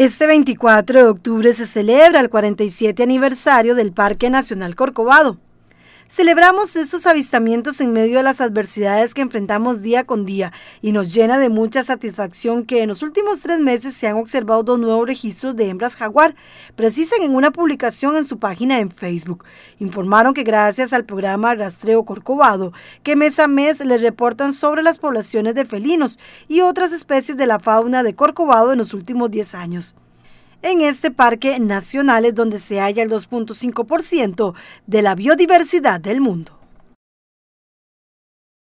Este 24 de octubre se celebra el 47 aniversario del Parque Nacional Corcovado. Celebramos estos avistamientos en medio de las adversidades que enfrentamos día con día y nos llena de mucha satisfacción que en los últimos tres meses se han observado dos nuevos registros de hembras jaguar, precisan en una publicación en su página en Facebook. Informaron que gracias al programa Rastreo Corcovado, que mes a mes les reportan sobre las poblaciones de felinos y otras especies de la fauna de Corcovado en los últimos 10 años en este parque nacional es donde se halla el 2.5% de la biodiversidad del mundo.